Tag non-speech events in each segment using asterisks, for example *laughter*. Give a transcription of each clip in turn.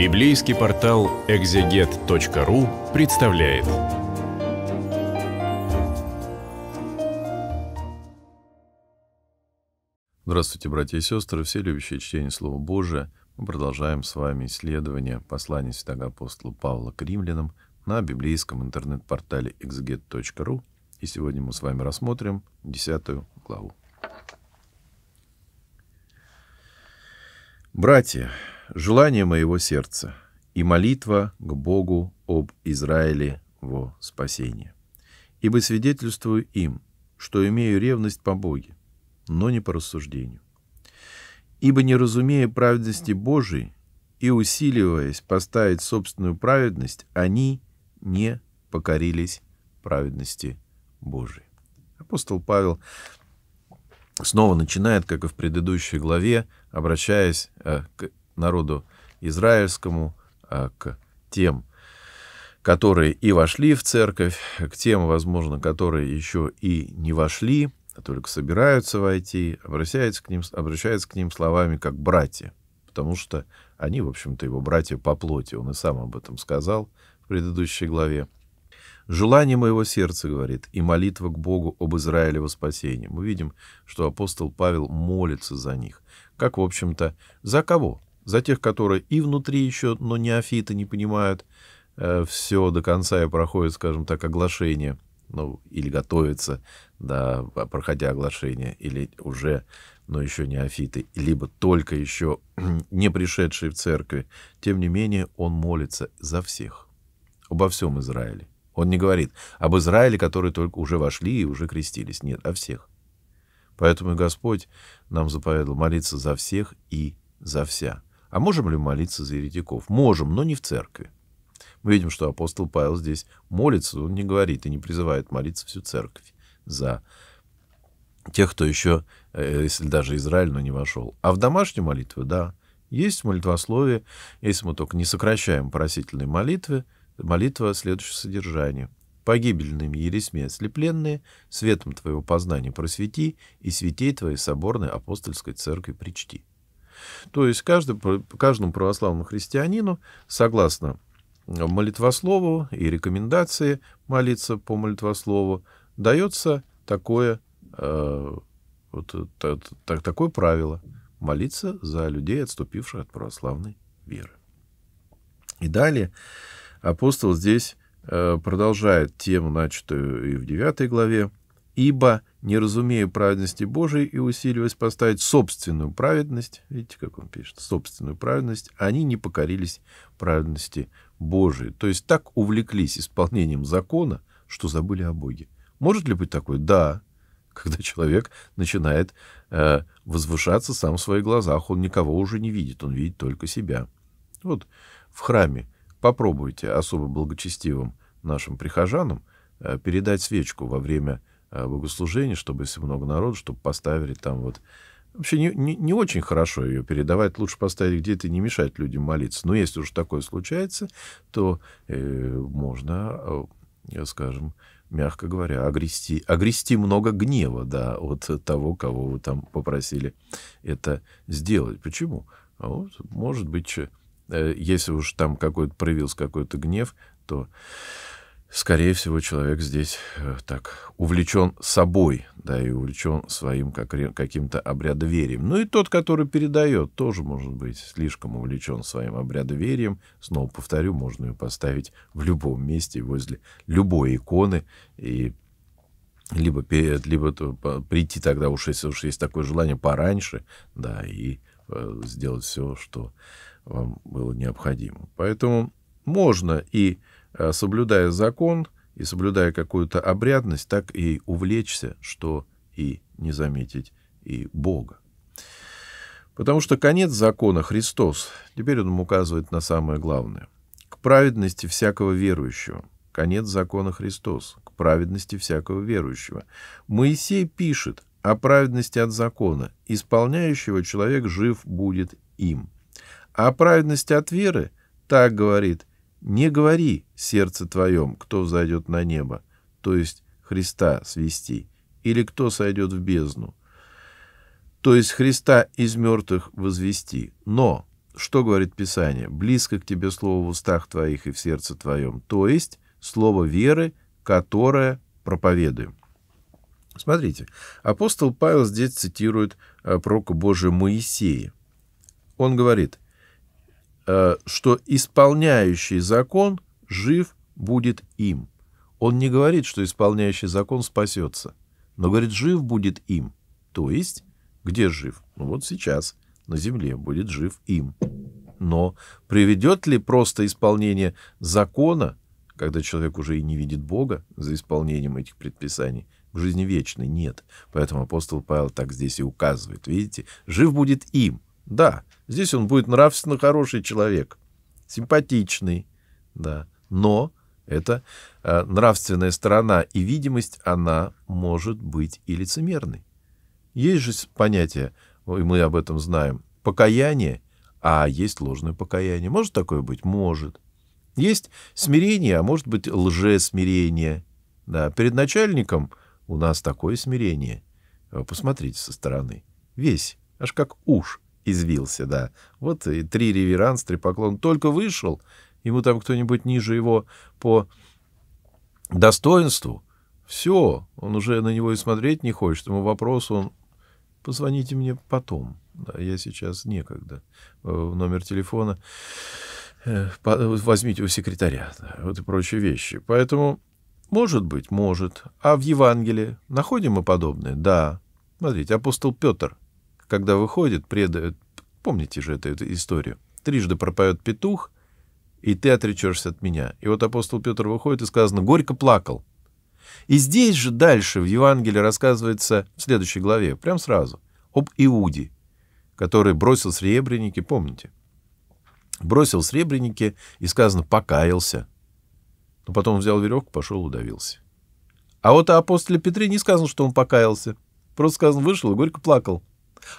Библейский портал экзегет.ру представляет. Здравствуйте, братья и сестры, все любящие чтение Слова Божия. Мы продолжаем с вами исследование послания святого апостола Павла к римлянам на библейском интернет-портале exeget.ru. И сегодня мы с вами рассмотрим десятую главу. Братья, желание моего сердца и молитва к Богу об Израиле во спасение. Ибо свидетельствую им, что имею ревность по Боге, но не по рассуждению. Ибо не разумея праведности Божией и усиливаясь поставить собственную праведность, они не покорились праведности Божией. Апостол Павел снова начинает, как и в предыдущей главе, обращаясь э, к народу израильскому, э, к тем, которые и вошли в церковь, к тем, возможно, которые еще и не вошли, а только собираются войти, обращается к ним, обращается к ним словами как «братья», потому что они, в общем-то, его братья по плоти, он и сам об этом сказал в предыдущей главе. Желание моего сердца, говорит, и молитва к Богу об Израилево спасении. Мы видим, что апостол Павел молится за них. Как, в общем-то, за кого? За тех, которые и внутри еще, но неофиты не понимают э, все до конца и проходят, скажем так, оглашение, ну, или готовятся, да, а, проходя оглашение, или уже но еще не афиты, либо только еще *clears throat* не пришедшие в церкви. Тем не менее, он молится за всех, обо всем Израиле. Он не говорит об Израиле, которые только уже вошли и уже крестились. Нет, о всех. Поэтому Господь нам заповедал молиться за всех и за вся. А можем ли молиться за еретиков? Можем, но не в церкви. Мы видим, что апостол Павел здесь молится, он не говорит и не призывает молиться всю церковь за тех, кто еще, э, если даже Израиль, но не вошел. А в домашнюю молитву, да, есть молитвословие, если мы только не сокращаем просительной молитвы, Молитва следующего содержания. «Погибельными ересьми ослепленные, светом твоего познания просвети, и святей твоей соборной апостольской церкви причти». То есть каждый, каждому православному христианину, согласно молитвослову и рекомендации молиться по молитвослову, дается такое, э, вот, так, так, такое правило — молиться за людей, отступивших от православной веры. И далее апостол здесь э, продолжает тему, начатую и в 9 главе, «Ибо, не разумея праведности Божией и усиливаясь поставить собственную праведность», видите, как он пишет, «собственную праведность, они не покорились праведности Божией». То есть так увлеклись исполнением закона, что забыли о Боге. Может ли быть такое? Да, когда человек начинает э, возвышаться сам в своих глазах, он никого уже не видит, он видит только себя. Вот в храме попробуйте особо благочестивым нашим прихожанам э, передать свечку во время э, богослужения, чтобы если много народу, чтобы поставили там вот. Вообще не, не, не очень хорошо ее передавать, лучше поставить где-то и не мешать людям молиться. Но если уж такое случается, то э, можно, э, скажем, мягко говоря, огрести, огрести много гнева да, от того, кого вы там попросили это сделать. Почему? А вот, может быть, Э, если уж там какой-то проявился какой-то гнев, то скорее всего, человек здесь э, так увлечен собой, да, и увлечен своим как, каким-то обрядоверием. Ну и тот, который передает, тоже может быть слишком увлечен своим обрядоверием. Снова повторю, можно ее поставить в любом месте, возле любой иконы, и либо, либо прийти тогда уж, если уж есть такое желание, пораньше, да, и э, сделать все, что вам было необходимо. Поэтому можно и э, соблюдая закон, и соблюдая какую-то обрядность, так и увлечься, что и не заметить и Бога. Потому что конец закона Христос, теперь он нам указывает на самое главное. К праведности всякого верующего. Конец закона Христос. К праведности всякого верующего. Моисей пишет о праведности от закона. Исполняющего человек жив будет им. А праведность от веры так говорит, не говори сердце твоем, кто взойдет на небо, то есть Христа свести, или кто сойдет в бездну, то есть Христа из мертвых возвести. Но, что говорит Писание, близко к тебе слово в устах твоих и в сердце твоем, то есть слово веры, которое проповедуем. Смотрите, апостол Павел здесь цитирует э, пророка Божия Моисея. Он говорит – Э, что исполняющий закон жив будет им. Он не говорит, что исполняющий закон спасется, но говорит, жив будет им. То есть, где жив? Ну вот сейчас, на земле, будет жив им. Но приведет ли просто исполнение закона, когда человек уже и не видит Бога за исполнением этих предписаний, к жизни вечной? Нет. Поэтому апостол Павел так здесь и указывает. Видите, жив будет им. Да, здесь он будет нравственно хороший человек, симпатичный, да, но это э, нравственная сторона и видимость, она может быть и лицемерной. Есть же понятие, и мы об этом знаем, покаяние, а есть ложное покаяние. Может такое быть? Может. Есть смирение, а может быть лжесмирение. Да, перед начальником у нас такое смирение. Э, посмотрите со стороны. Весь, аж как уж. Извился, да. Вот и три реверанс, три поклона. Только вышел, ему там кто-нибудь ниже его по достоинству. Все, он уже на него и смотреть не хочет. Ему вопрос, он... Позвоните мне потом. Да, я сейчас некогда. Э, номер телефона э, возьмите у секретаря. вот и прочие вещи. Поэтому, может быть, может. А в Евангелии находим мы подобное? Да. Смотрите, апостол Петр когда выходит, предает. Помните же эту, эту историю. Трижды пропает петух, и ты отречешься от меня. И вот апостол Петр выходит и сказано, горько плакал. И здесь же дальше в Евангелии рассказывается в следующей главе, прям сразу, об Иуде, который бросил сребреники, помните? Бросил сребреники и сказано, покаялся. Но потом взял веревку, пошел, удавился. А вот о апостоле Петре не сказано, что он покаялся. Просто сказано, вышел и горько плакал.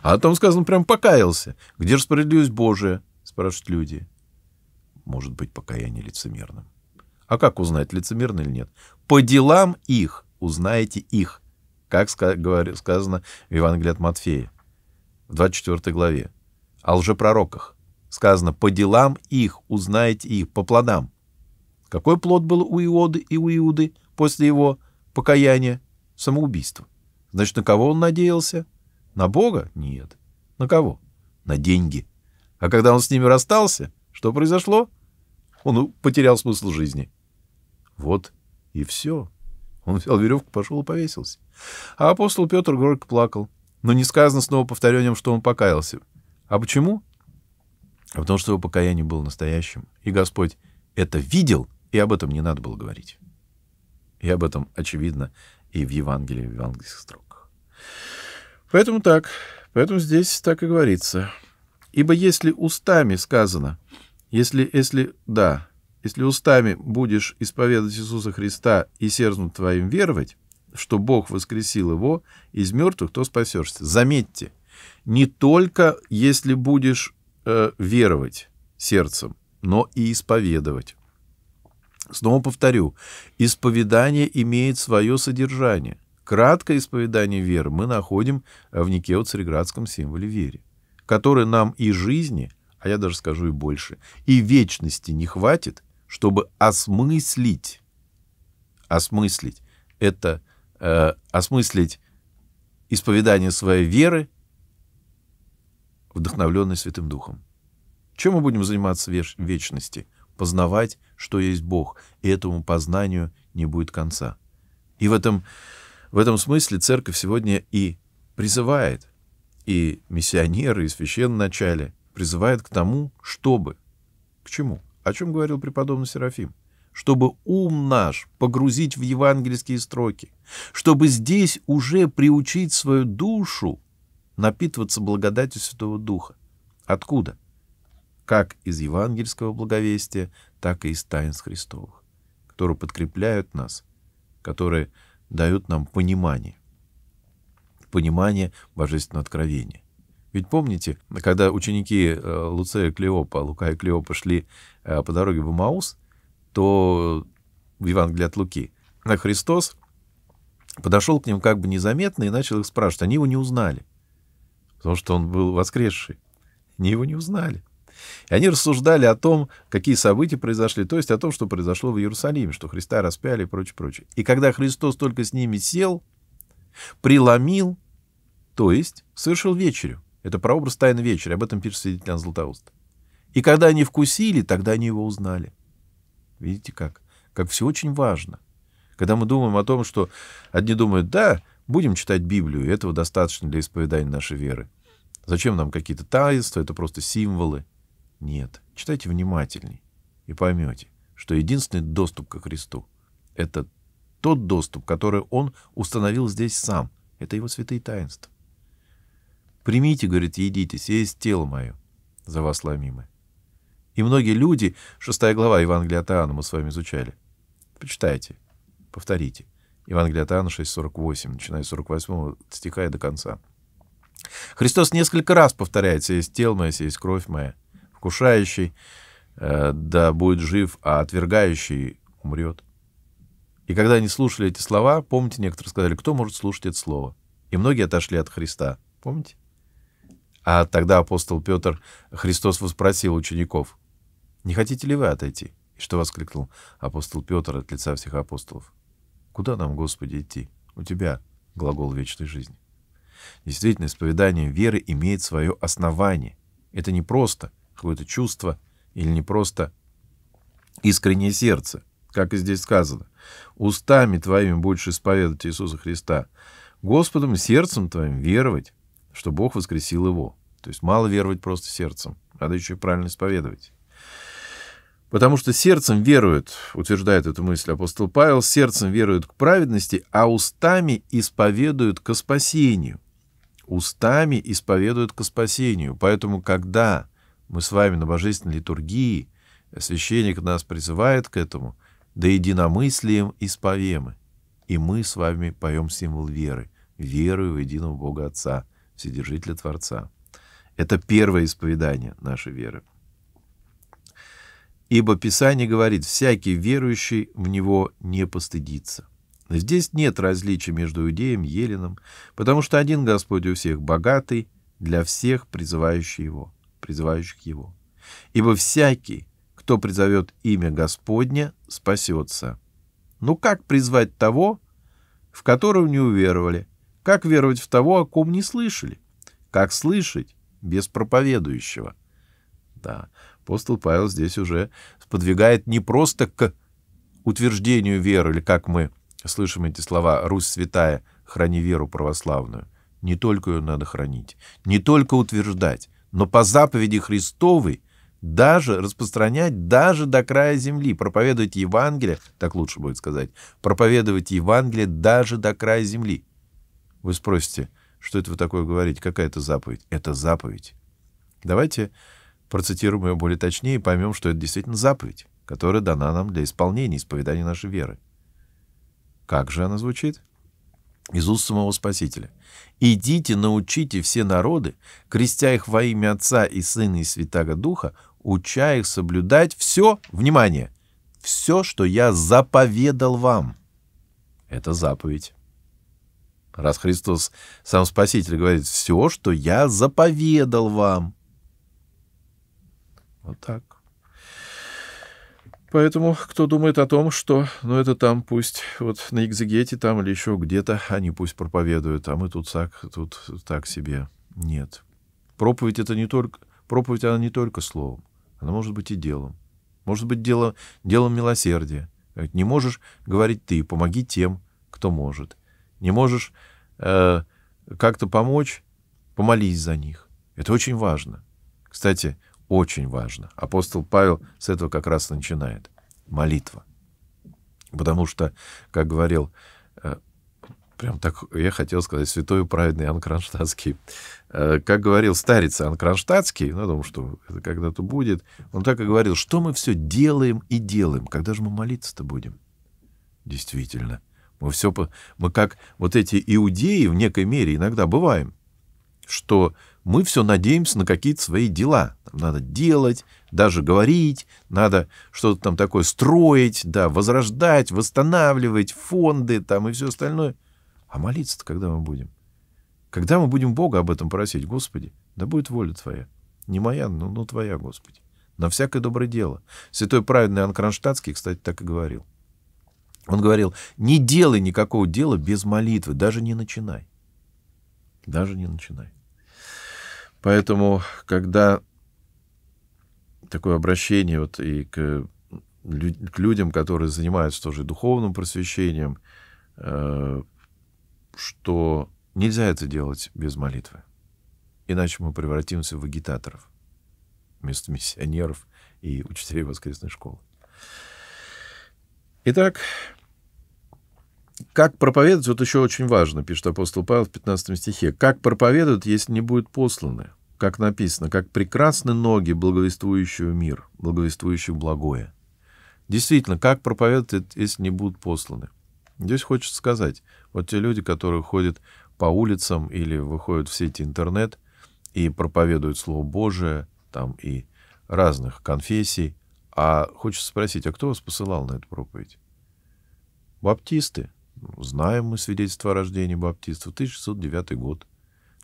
А там сказано, прям покаялся. Где же справедливость Божия? Спрашивают люди. Может быть, покаяние лицемерным. А как узнать, лицемерно или нет? По делам их узнаете их. Как сказано в Евангелии от Матфея в 24 главе. О лжепророках. Сказано, по делам их узнаете их, по плодам. Какой плод был у Иоды и у Иуды после его покаяния? Самоубийство. Значит, на кого он надеялся? — на Бога? Нет. На кого? На деньги. А когда он с ними расстался, что произошло? Он потерял смысл жизни. Вот и все. Он взял веревку, пошел и повесился. А апостол Петр горько плакал. Но не сказано снова повторением, что он покаялся. А почему? А потому что его покаяние было настоящим. И Господь это видел, и об этом не надо было говорить. И об этом, очевидно, и в Евангелии, в евангельских строк. Поэтому так, поэтому здесь так и говорится. Ибо если устами сказано, если, если, да, если устами будешь исповедовать Иисуса Христа и сердцем твоим веровать, что Бог воскресил его из мертвых, то спасешься. Заметьте, не только если будешь э, веровать сердцем, но и исповедовать. Снова повторю, исповедание имеет свое содержание – Краткое исповедание веры мы находим э, в Никео-Цареградском символе веры, который нам и жизни, а я даже скажу и больше, и вечности не хватит, чтобы осмыслить, осмыслить это, э, осмыслить исповедание своей веры, вдохновленной Святым Духом. Чем мы будем заниматься в вечности? Познавать, что есть Бог, и этому познанию не будет конца. И в этом в этом смысле церковь сегодня и призывает, и миссионеры, и священное начале призывает к тому, чтобы... К чему? О чем говорил преподобный Серафим? чтобы ум наш погрузить в евангельские строки, чтобы здесь уже приучить свою душу напитываться благодатью Святого Духа. Откуда? Как из евангельского благовестия, так и из таинств Христовых, которые подкрепляют нас, которые дают нам понимание. Понимание божественного откровения. Ведь помните, когда ученики э, Луция и Клеопа, Лука и Клеопа шли э, по дороге в Имаус, то в Евангелии от Луки, э, Христос подошел к ним как бы незаметно и начал их спрашивать. Они его не узнали, потому что он был воскресший. Они его не узнали. И они рассуждали о том, какие события произошли, то есть о том, что произошло в Иерусалиме, что Христа распяли и прочее, прочее. И когда Христос только с ними сел, преломил, то есть совершил вечерю. Это прообраз тайны вечери, об этом пишет свидетель Иоанн Златоуст. И когда они вкусили, тогда они его узнали. Видите как? Как все очень важно. Когда мы думаем о том, что одни думают, да, будем читать Библию, этого достаточно для исповедания нашей веры. Зачем нам какие-то таинства, это просто символы. Нет, читайте внимательней и поймете, что единственный доступ ко Христу — это тот доступ, который Он установил здесь сам. Это Его святые таинства. «Примите, — говорит, — едите, сие есть тело мое, за вас ломимое». И многие люди, 6 глава Евангелия от Иоанна мы с вами изучали. Почитайте, повторите. Евангелие от Иоанна 6.48, начиная с 48 стиха и до конца. Христос несколько раз повторяет, «Сесть тело мое, сесть кровь моя». Кушающий э, да будет жив, а отвергающий умрет. И когда они слушали эти слова, помните, некоторые сказали, кто может слушать это слово? И многие отошли от Христа. Помните? А тогда апостол Петр, Христос воспросил учеников, «Не хотите ли вы отойти?» И что воскликнул апостол Петр от лица всех апостолов? «Куда нам, Господи, идти? У Тебя глагол вечной жизни». Действительно, исповедание веры имеет свое основание. Это не просто — какое-то чувство или не просто искреннее сердце, как и здесь сказано. «Устами твоими будешь исповедовать Иисуса Христа, Господом сердцем твоим веровать, что Бог воскресил его». То есть мало веровать просто сердцем, надо еще и правильно исповедовать. Потому что сердцем веруют, утверждает эту мысль апостол Павел, сердцем веруют к праведности, а устами исповедуют ко спасению. Устами исповедуют ко спасению. Поэтому, когда мы с вами на божественной литургии. Священник нас призывает к этому. Да единомыслием исповемы. И мы с вами поем символ веры. Верую в единого Бога Отца, Вседержителя Творца. Это первое исповедание нашей веры. Ибо Писание говорит, всякий верующий в него не постыдится. Здесь нет различия между иудеем и еленом, потому что один Господь у всех богатый, для всех призывающий его призывающих его. Ибо всякий, кто призовет имя Господне, спасется. Но ну, как призвать того, в которого не уверовали? Как веровать в того, о ком не слышали? Как слышать без проповедующего? Да, апостол Павел здесь уже подвигает не просто к утверждению веры, или как мы слышим эти слова «Русь святая, храни веру православную». Не только ее надо хранить, не только утверждать, но по заповеди Христовой даже распространять даже до края земли, проповедовать Евангелие, так лучше будет сказать, проповедовать Евангелие даже до края земли. Вы спросите, что это вы такое говорите, какая это заповедь? Это заповедь. Давайте процитируем ее более точнее и поймем, что это действительно заповедь, которая дана нам для исполнения, исповедания нашей веры. Как же она звучит? из уст самого Спасителя. «Идите, научите все народы, крестя их во имя Отца и Сына и Святаго Духа, уча их соблюдать все, внимание, все, что я заповедал вам». Это заповедь. Раз Христос, сам Спаситель, говорит «все, что я заповедал вам». Вот так. Поэтому, кто думает о том, что, ну, это там пусть, вот на Икзегете там или еще где-то, они пусть проповедуют, а мы тут так, тут так себе. Нет. Проповедь это не только, проповедь она не только словом, она может быть и делом. Может быть, дело, делом милосердия. Не можешь говорить ты, помоги тем, кто может. Не можешь э, как-то помочь, помолись за них. Это очень важно. Кстати, очень важно. Апостол Павел с этого как раз начинает. Молитва. Потому что, как говорил, э, прям так, я хотел сказать, святой праведный Иоанн Кронштадтский. Э, как говорил старец Иоанн Кронштадтский, ну, о что это когда-то будет, он так и говорил, что мы все делаем и делаем, когда же мы молиться-то будем? Действительно. Мы все, мы как вот эти иудеи в некой мере иногда бываем что мы все надеемся на какие-то свои дела. Там надо делать, даже говорить, надо что-то там такое строить, да, возрождать, восстанавливать фонды там и все остальное. А молиться-то когда мы будем? Когда мы будем Бога об этом просить? Господи, да будет воля Твоя. Не моя, но, но Твоя, Господи. На всякое доброе дело. Святой праведный Анкронштадтский, кстати, так и говорил. Он говорил, не делай никакого дела без молитвы, даже не начинай. Даже не начинай. Поэтому, когда такое обращение вот и к, к людям, которые занимаются тоже духовным просвещением, э, что нельзя это делать без молитвы. Иначе мы превратимся в агитаторов вместо миссионеров и учителей воскресной школы. Итак, как проповедовать, вот еще очень важно, пишет апостол Павел в 15 стихе, как проповедовать, если не будет посланы, как написано, как прекрасны ноги благовествующего мир, благовествующего благое. Действительно, как проповедовать, если не будут посланы. Здесь хочется сказать, вот те люди, которые ходят по улицам или выходят в сети интернет и проповедуют Слово Божие, там и разных конфессий, а хочется спросить, а кто вас посылал на эту проповедь? Баптисты — Знаем мы свидетельство о рождении Баптиста. 1609 год.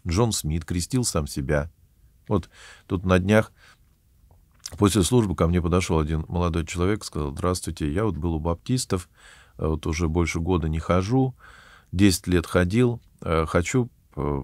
Джон Смит крестил сам себя. Вот тут на днях после службы ко мне подошел один молодой человек, сказал, здравствуйте, я вот был у баптистов, а вот уже больше года не хожу, 10 лет ходил, э, хочу э,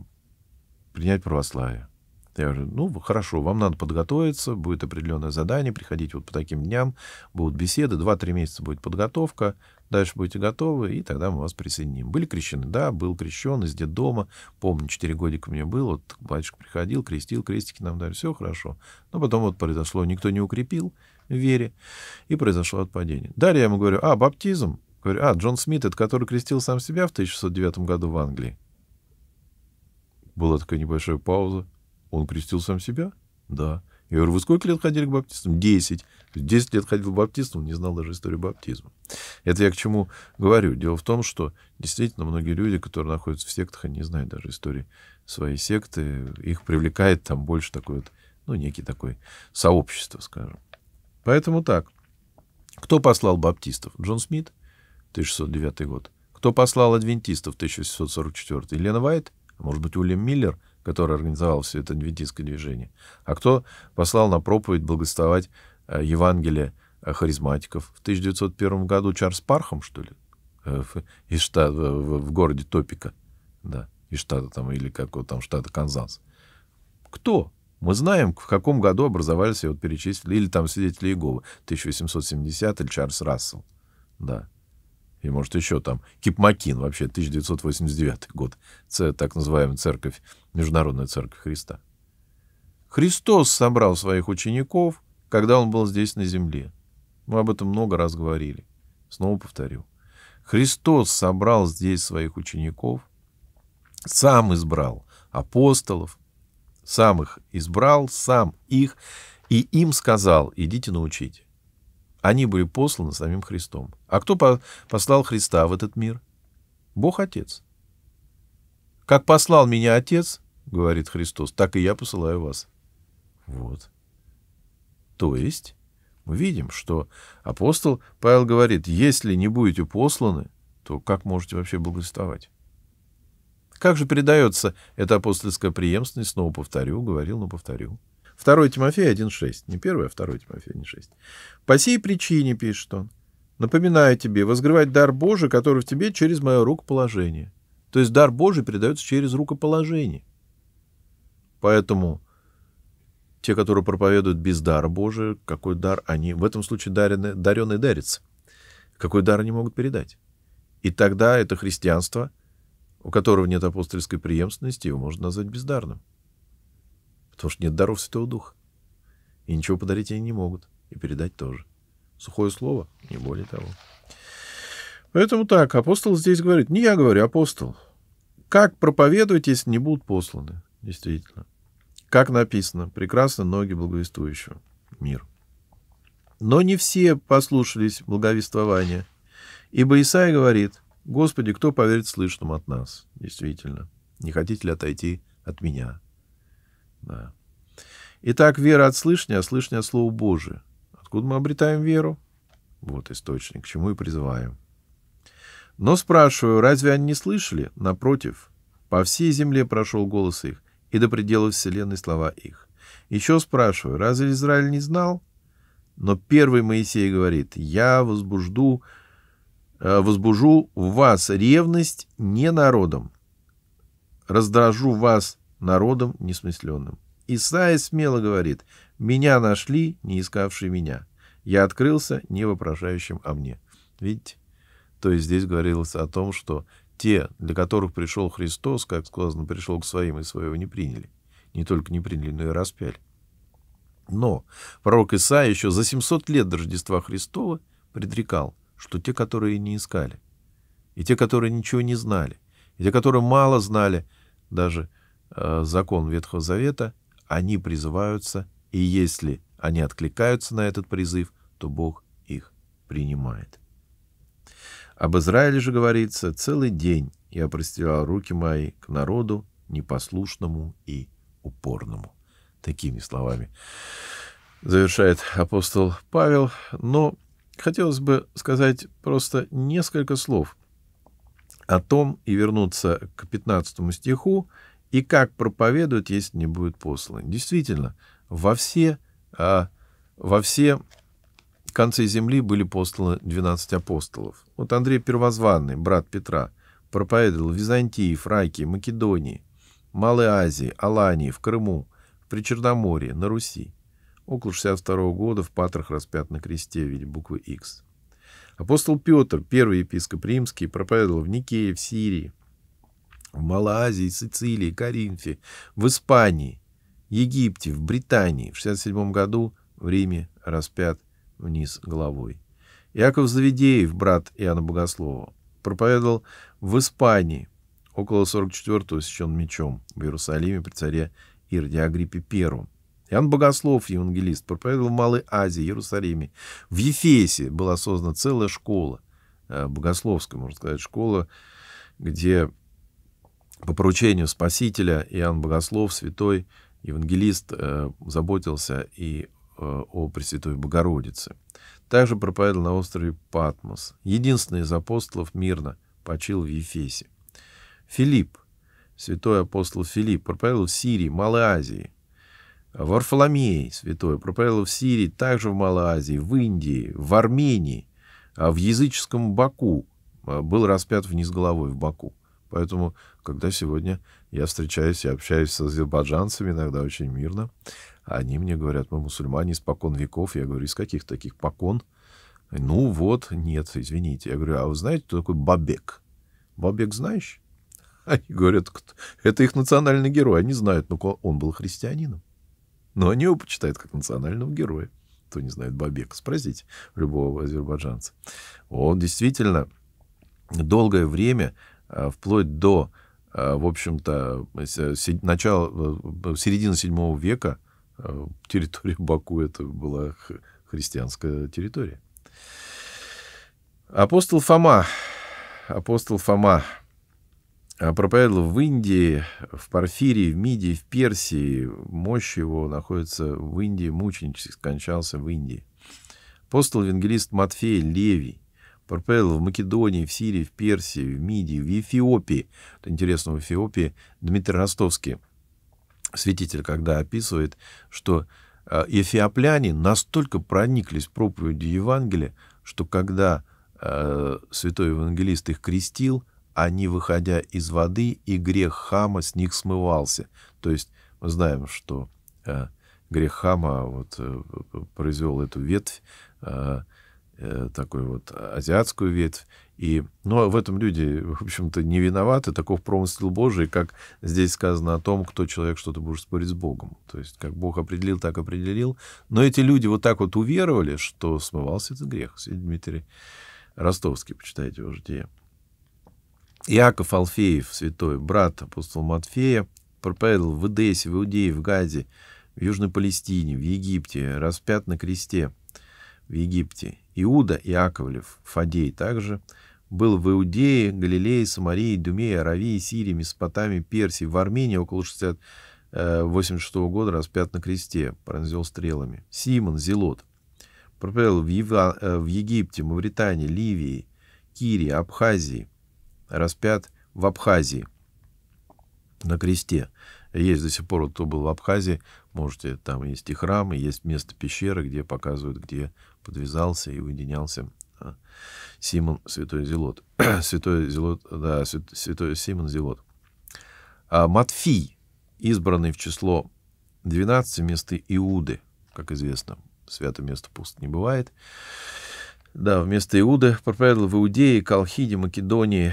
принять православие. Я говорю, ну, хорошо, вам надо подготовиться, будет определенное задание, приходить вот по таким дням, будут беседы, 2-3 месяца будет подготовка, дальше будете готовы, и тогда мы вас присоединим. Были крещены? Да, был крещен из детдома, помню, 4 годика мне было, вот батюшка приходил, крестил, крестики нам дали, все хорошо. Но потом вот произошло, никто не укрепил в вере, и произошло отпадение. Далее я ему говорю, а, баптизм? Говорю, а, Джон Смит, это который крестил сам себя в 1609 году в Англии. Была такая небольшая пауза. Он крестил сам себя? Да. Я говорю, вы сколько лет ходили к баптистам? Десять. Десять лет ходил к баптистам, не знал даже историю баптизма. Это я к чему говорю. Дело в том, что действительно многие люди, которые находятся в сектах, они не знают даже истории своей секты. Их привлекает там больше такое вот, ну, некий такой сообщество, скажем. Поэтому так. Кто послал баптистов? Джон Смит, 1609 год. Кто послал адвентистов, 1644? Елена Вайт? А может быть, Уильям Миллер, который организовал все это адвентистское движение, а кто послал на проповедь благоставать э, Евангелие э, харизматиков в 1901 году Чарльз Пархам, что ли, э, из штата, в городе Топика, да, из штата там, или какого там штата Канзас. Кто? Мы знаем, в каком году образовались, я вот перечислил, или там свидетели Иеговы, 1870, или Чарльз Рассел, да и, может, еще там, Кипмакин, вообще, 1989 год. так называемая церковь, Международная церковь Христа. Христос собрал своих учеников, когда он был здесь на земле. Мы об этом много раз говорили. Снова повторю. Христос собрал здесь своих учеников, сам избрал апостолов, сам их избрал, сам их, и им сказал, идите научите. Они были посланы самим Христом. А кто послал Христа в этот мир? Бог Отец. Как послал меня Отец, говорит Христос, так и я посылаю вас. Вот. То есть мы видим, что апостол Павел говорит, если не будете посланы, то как можете вообще благословать? Как же передается эта апостольская преемственность, снова повторю, говорил, но повторю. 2 Тимофея 1.6. Не 1, а 2 Тимофея 1.6. «По сей причине, — пишет он, — напоминаю тебе, возгрывать дар Божий, который в тебе через мое рукоположение». То есть дар Божий передается через рукоположение. Поэтому те, которые проповедуют без дара Божия, какой дар они... В этом случае дарены, дареный дарится. Какой дар они могут передать? И тогда это христианство, у которого нет апостольской преемственности, его можно назвать бездарным потому что нет даров Святого Духа. И ничего подарить они не могут, и передать тоже. Сухое слово, не более того. Поэтому так, апостол здесь говорит, не я говорю, апостол. Как проповедовать, если не будут посланы? Действительно. Как написано, прекрасно ноги благовествующего. Мир. Но не все послушались благовествования. Ибо Исаия говорит, Господи, кто поверит слышным от нас? Действительно. Не хотите ли отойти от меня? Да. Итак, вера от слышания, а слышание от Слова Божия. Откуда мы обретаем веру? Вот источник, к чему и призываем. Но спрашиваю, разве они не слышали? Напротив, по всей земле прошел голос их, и до пределов вселенной слова их. Еще спрашиваю, разве Израиль не знал? Но первый Моисей говорит, я возбужду, э, возбужу в вас ревность не народом, раздражу вас народом несмысленным. Исаия смело говорит, «Меня нашли, не искавшие меня. Я открылся, не вопрошающим о мне». Видите? То есть здесь говорилось о том, что те, для которых пришел Христос, как сказано, пришел к своим и своего не приняли. Не только не приняли, но и распяли. Но пророк Исаия еще за 700 лет до Рождества Христова предрекал, что те, которые не искали, и те, которые ничего не знали, и те, которые мало знали, даже Э, закон Ветхого Завета, они призываются, и если они откликаются на этот призыв, то Бог их принимает. Об Израиле же говорится целый день я простирал руки мои к народу непослушному и упорному. Такими словами завершает апостол Павел, но хотелось бы сказать просто несколько слов о том и вернуться к 15 стиху и как проповедовать если не будет послан. Действительно, во все, а, во все концы земли были посланы 12 апостолов. Вот Андрей Первозванный, брат Петра, проповедовал в Византии, Фракии, Македонии, Малой Азии, Алании, в Крыму, в Причерноморье, на Руси. Около 62 года в Патрах распят на кресте в виде буквы X. Апостол Петр, первый епископ римский, проповедовал в Никее, в Сирии, в Малайзии, Сицилии, Каринфе, в Испании, Египте, в Британии. В 67 году в Риме распят вниз головой. Яков Завидеев, брат Иоанна Богослова, проповедовал в Испании. Около 44-го сечен мечом в Иерусалиме при царе Ирде Агриппе I. Иоанн Богослов, евангелист, проповедовал в Малой Азии, Иерусалиме. В Ефесе была создана целая школа, э, богословская, можно сказать, школа, где по поручению Спасителя Иоанн Богослов, святой евангелист, э, заботился и э, о Пресвятой Богородице. Также проповедовал на острове Патмос. Единственный из апостолов мирно почил в Ефесе. Филипп, святой апостол Филипп, проповедовал в Сирии, Малой Азии. Варфоломей, святой, проповедовал в Сирии, также в Малой Азии, в Индии, в Армении, а в языческом Баку, э, был распят вниз головой в Баку. Поэтому, когда сегодня я встречаюсь и общаюсь с азербайджанцами, иногда очень мирно, они мне говорят, мы мусульмане из покон веков. Я говорю, из каких таких покон? Ну вот, нет, извините. Я говорю, а вы знаете, кто такой Бабек? Бабек знаешь? *laughs* Они говорят, это их национальный герой. Они знают, ну он был христианином. Но они его почитают как национального героя. Кто не знает Бабека, спросите любого азербайджанца. Он действительно долгое время Э, вплоть до, э, в общем-то, начала, э, середины 7 века территория Баку это была христианская территория. Апостол Фома, апостол Фома проповедовал в Индии, в Порфирии, в Мидии, в Персии. Мощь его находится в Индии, мученически скончался в Индии. Апостол-евангелист Матфей Левий проповедовал в Македонии, в Сирии, в Персии, в Мидии, в Эфиопии. Вот интересно, в Эфиопии Дмитрий Ростовский, святитель, когда описывает, что э, эфиопляне настолько прониклись проповедью Евангелия, что когда э, святой евангелист их крестил, они, выходя из воды, и грех хама с них смывался. То есть мы знаем, что э, грех хама вот, э, произвел эту ветвь, э, Э, такую вот азиатскую ветвь. И, но ну, а в этом люди, в общем-то, не виноваты. Таков промысел Божий, как здесь сказано о том, кто человек, что то будет спорить с Богом. То есть, как Бог определил, так определил. Но эти люди вот так вот уверовали, что смывался этот грех. Святой Дмитрий Ростовский, почитайте его житие. Иаков Алфеев, святой брат апостола Матфея, проповедовал в Эдессе, в Иудее, в Газе, в Южной Палестине, в Египте, распят на кресте в Египте Иуда, Иаковлев, Фадей также, был в Иудее, Галилее, Самарии, Думее, Аравии, Сирии, Месопотамии, Персии, в Армении около 60, 86 э, года распят на кресте, пронзил стрелами. Симон, Зелот, проповедовал в, Ева, э, в Египте, Мавритании, Ливии, Кирии, Абхазии, распят в Абхазии на кресте. Есть до сих пор, вот, кто был в Абхазии, можете, там есть и храмы, есть место пещеры, где показывают, где подвязался и уединялся а, Симон Святой Зелот. *clears throat* Святой Зелот, да, Святой Симон Зелот. А Матфий, избранный в число 12 вместо Иуды, как известно, святое место пусто не бывает. Да, вместо Иуды проповедовал в Иудее, Калхиде, Македонии.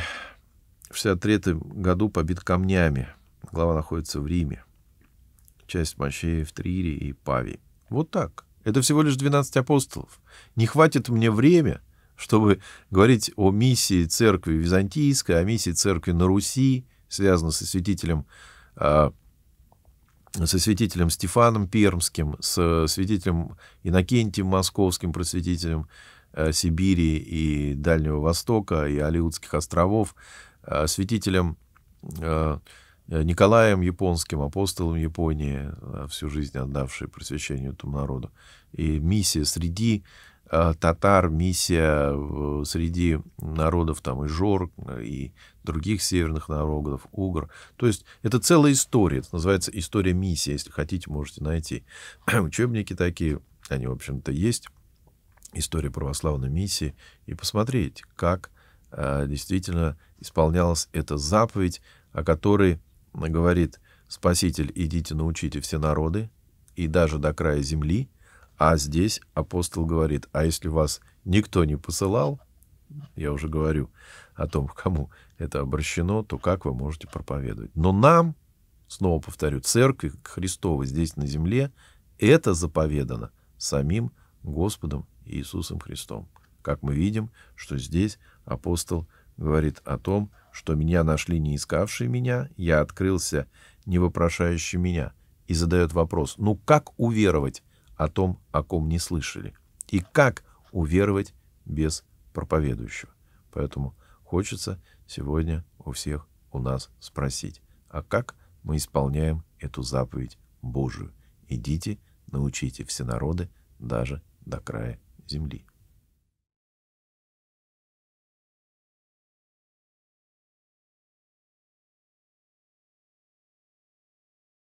В 63 году побит камнями – Глава находится в Риме. Часть мощей в Трире и Павии. Вот так. Это всего лишь 12 апостолов. Не хватит мне время, чтобы говорить о миссии церкви византийской, о миссии церкви на Руси, связанной со святителем а, со святителем Стефаном Пермским, с святителем Иннокентием Московским, просветителем а, Сибири и Дальнего Востока, и Алиутских островов, а, святителем Э, Николаем Японским, апостолом Японии, э, всю жизнь отдавший просвещению этому народу. И миссия среди э, татар, миссия среди народов там и жор, и других северных народов, угр. То есть это целая история. Это называется история миссии. Если хотите, можете найти. *clears throat* Учебники такие, они, в общем-то, есть. История православной миссии. И посмотреть, как действительно исполнялась эта заповедь, о которой Говорит, «Спаситель, идите научите все народы, и даже до края земли». А здесь апостол говорит, «А если вас никто не посылал, я уже говорю о том, кому это обращено, то как вы можете проповедовать? Но нам, снова повторю, церкви Христовой здесь на земле, это заповедано самим Господом Иисусом Христом. Как мы видим, что здесь апостол Христос говорит о том, что меня нашли не искавшие меня, я открылся не вопрошающий меня, и задает вопрос, ну как уверовать о том, о ком не слышали, и как уверовать без проповедующего. Поэтому хочется сегодня у всех у нас спросить, а как мы исполняем эту заповедь Божию? Идите, научите все народы, даже до края земли.